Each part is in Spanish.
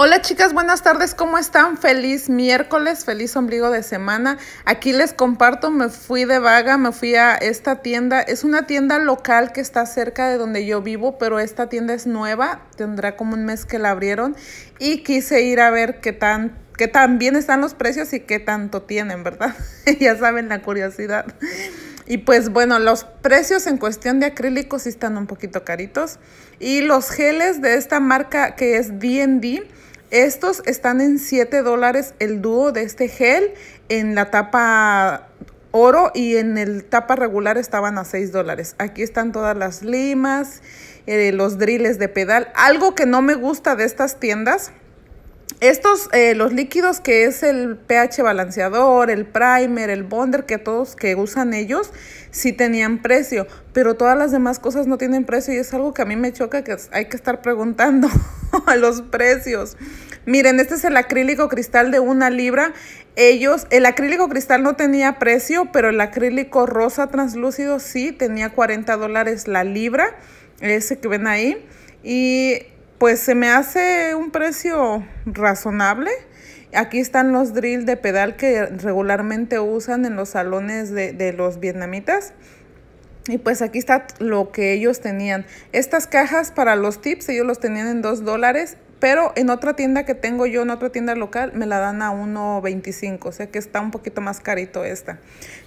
Hola chicas, buenas tardes, ¿cómo están? Feliz miércoles, feliz ombligo de semana. Aquí les comparto, me fui de vaga, me fui a esta tienda. Es una tienda local que está cerca de donde yo vivo, pero esta tienda es nueva, tendrá como un mes que la abrieron y quise ir a ver qué tan bien están los precios y qué tanto tienen, ¿verdad? ya saben la curiosidad. Y pues bueno, los precios en cuestión de acrílicos sí están un poquito caritos. Y los geles de esta marca que es D&D estos están en 7 dólares el dúo de este gel en la tapa oro y en el tapa regular estaban a 6 dólares. Aquí están todas las limas, eh, los drills de pedal. Algo que no me gusta de estas tiendas estos, eh, los líquidos que es el pH balanceador, el primer, el bonder, que todos que usan ellos, sí tenían precio, pero todas las demás cosas no tienen precio y es algo que a mí me choca que hay que estar preguntando. a los precios. Miren, este es el acrílico cristal de una libra. Ellos, el acrílico cristal no tenía precio, pero el acrílico rosa translúcido sí tenía 40 dólares la libra, ese que ven ahí. Y pues se me hace un precio razonable. Aquí están los drill de pedal que regularmente usan en los salones de, de los vietnamitas. Y pues aquí está lo que ellos tenían. Estas cajas para los tips ellos los tenían en 2 dólares pero en otra tienda que tengo yo, en otra tienda local, me la dan a 1.25, o sea que está un poquito más carito esta.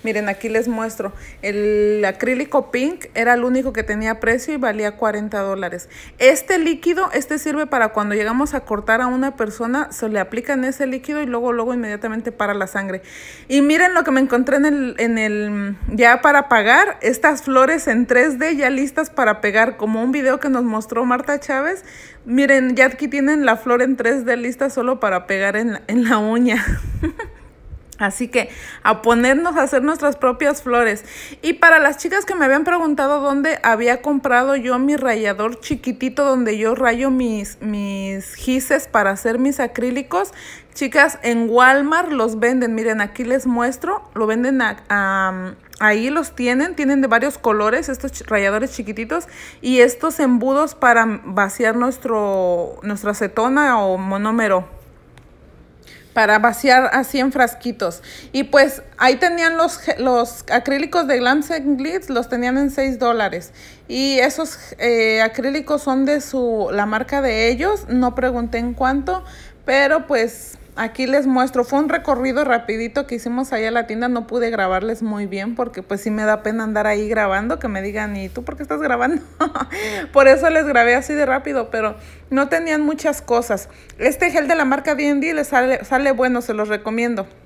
Miren, aquí les muestro. El acrílico pink era el único que tenía precio y valía 40 dólares. Este líquido, este sirve para cuando llegamos a cortar a una persona, se le aplican ese líquido y luego, luego inmediatamente para la sangre. Y miren lo que me encontré en el, en el ya para pagar, estas flores en 3D ya listas para pegar, como un video que nos mostró Marta Chávez. Miren, ya aquí tiene tienen la flor en 3D lista solo para pegar en la, uña. Así que a ponernos a hacer nuestras propias flores. Y para las chicas que me habían preguntado dónde había comprado yo mi rayador chiquitito donde yo rayo mis, mis gises para hacer mis acrílicos, chicas, en Walmart los venden. Miren, aquí les muestro. Lo venden a ahí los tienen, tienen de varios colores estos rayadores chiquititos y estos embudos para vaciar nuestro, nuestra acetona o monómero para vaciar así en frasquitos. Y pues ahí tenían los, los acrílicos de Glance Glitz, los tenían en 6 dólares. Y esos eh, acrílicos son de su, la marca de ellos, no pregunté en cuánto, pero pues aquí les muestro, fue un recorrido rapidito que hicimos allá a la tienda, no pude grabarles muy bien porque pues sí me da pena andar ahí grabando, que me digan, ¿y tú por qué estás grabando? por eso les grabé así de rápido, pero no tenían muchas cosas. Este gel de la marca D&D les sale, sale bueno, se los recomiendo.